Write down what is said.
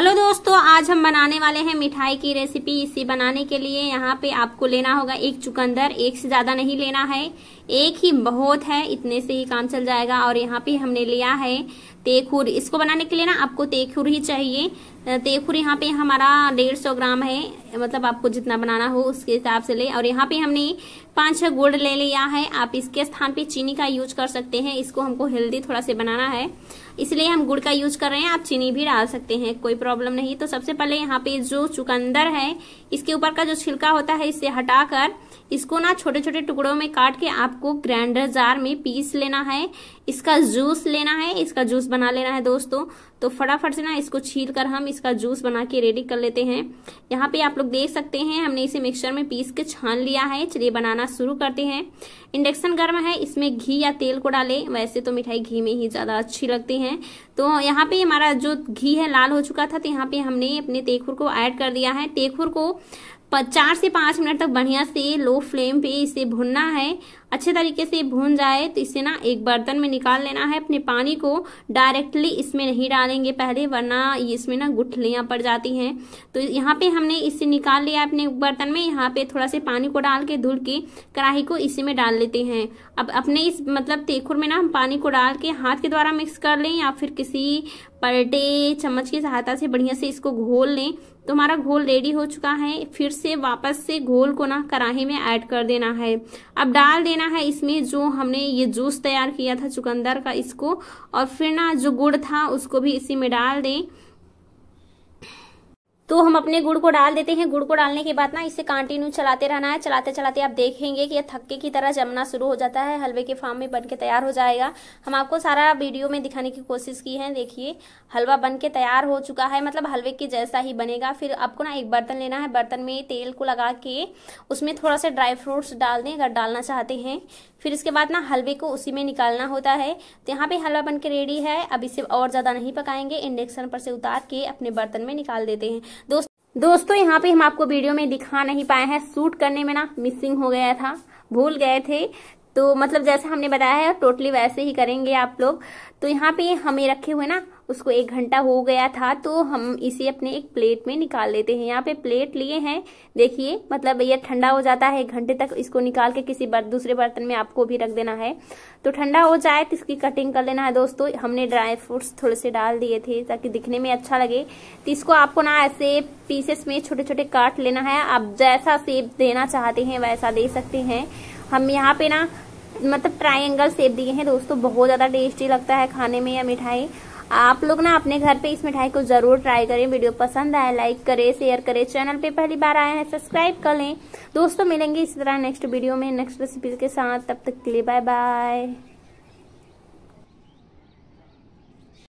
hello दोस्तों आज हम बनाने वाले हैं मिठाई की रेसिपी इसी बनाने के लिए यहाँ पे आपको लेना होगा एक चुकंदर एक से ज़्यादा नहीं लेना है एक ही बहुत है इतने से ही काम चल जाएगा और यहाँ पे हमने लिया है तेखुर इसको बनाने के लिए ना आपको तेखुर ही चाहिए तेखुर यहाँ पे हमारा डेढ़ सौ ग्राम है मतलब आपको जितना बनाना हो उसके हिसाब से ले और यहाँ पे हमने पाँच छह गुड़ ले लिया है आप इसके स्थान पे चीनी का यूज कर सकते हैं इसको हमको हेल्दी थोड़ा से बनाना है इसलिए हम गुड़ का यूज कर रहे हैं आप चीनी भी डाल सकते हैं कोई प्रॉब्लम नहीं तो सबसे पहले यहाँ पे जो चुकंदर है इसके ऊपर का जो छिलका होता है इसे हटाकर इसको ना छोटे छोटे टुकड़ों में काट के आपको ग्राइंडर जार में पीस लेना है इसका जूस लेना है इसका जूस बना लेना है दोस्तों तो फटाफट से ना इसको छील कर हम इसका जूस बना के रेडी कर लेते हैं यहाँ पे आप लोग देख सकते हैं हमने इसे मिक्सचर में पीस के छान लिया है चलिए बनाना शुरू करते हैं इंडक्शन गर्म है इसमें घी या तेल को डालें वैसे तो मिठाई घी में ही ज़्यादा अच्छी लगती है तो यहाँ पे हमारा जो घी है लाल हो चुका था तो यहाँ पे हमने अपने तेखुर को ऐड कर दिया है तेखुर को चार से पाँच मिनट तक बढ़िया से लो फ्लेम पे इसे भुनना है अच्छे तरीके से भून जाए तो इसे ना एक बर्तन में निकाल लेना है अपने पानी को डायरेक्टली इसमें नहीं डालेंगे पहले वरना इसमें ना गुठलियाँ पड़ जाती हैं तो यहाँ पे हमने इसे निकाल लिया अपने बर्तन में यहाँ पे थोड़ा से पानी को डाल के धुल के कढ़ाई को इसी में डाल लेते हैं अब अपने इस मतलब तेखुर में ना हम पानी को डाल के हाथ के द्वारा मिक्स कर लें या फिर किसी पलटे चम्मच की सहायता से बढ़िया से इसको घोल लें तो हमारा घोल रेडी हो चुका है फिर से वापस से घोल को ना कराही में ऐड कर देना है अब डाल देना है इसमें जो हमने ये जूस तैयार किया था चुकंदर का इसको और फिर ना जो गुड़ था उसको भी इसी में डाल दें तो हम अपने गुड़ को डाल देते हैं गुड़ को डालने के बाद ना इसे कंटिन्यू चलाते रहना है चलाते चलाते आप देखेंगे कि यह थक्के की तरह जमना शुरू हो जाता है हलवे के फॉर्म में बन के तैयार हो जाएगा हम आपको सारा वीडियो में दिखाने की कोशिश की है देखिए हलवा बन के तैयार हो चुका है मतलब हलवे के जैसा ही बनेगा फिर आपको ना एक बर्तन लेना है बर्तन में तेल को लगा के उसमें थोड़ा सा ड्राई फ्रूट्स डाल दें अगर डालना चाहते हैं फिर इसके बाद ना हलवे को उसी में निकालना होता है तो यहाँ पे हलवा बन के रेडी है अब इसे और ज़्यादा नहीं पकाएंगे इंडक्शन पर से उतार के अपने बर्तन में निकाल देते हैं दोस्त दोस्तों यहाँ पे हम आपको वीडियो में दिखा नहीं पाए हैं शूट करने में ना मिसिंग हो गया था भूल गए थे तो मतलब जैसा हमने बताया है टोटली वैसे ही करेंगे आप लोग तो यहाँ पे हमें रखे हुए ना उसको एक घंटा हो गया था तो हम इसे अपने एक प्लेट में निकाल लेते हैं यहाँ पे प्लेट लिए हैं देखिए मतलब ये ठंडा हो जाता है एक घंटे तक इसको निकाल के किसी बर, दूसरे बर्तन में आपको भी रख देना है तो ठंडा हो जाए तो इसकी कटिंग कर लेना है दोस्तों हमने ड्राई फ्रूट्स थोड़े से डाल दिए थे ताकि दिखने में अच्छा लगे तो इसको आपको ना ऐसे पीसेस में छोटे छोटे काट लेना है आप जैसा सेप देना चाहते हैं वैसा दे सकते हैं हम यहाँ पे ना मतलब ट्रायंगल सेप दिए हैं दोस्तों बहुत ज़्यादा टेस्टी लगता है खाने में यह मिठाई आप लोग ना अपने घर पे इस मिठाई को जरूर ट्राई करें वीडियो पसंद आए लाइक करें शेयर करें चैनल पे पहली बार आए हैं सब्सक्राइब कर लें दोस्तों मिलेंगे इसी तरह नेक्स्ट वीडियो में नेक्स्ट रेसिपीज के साथ तब तक के लिए बाय बाय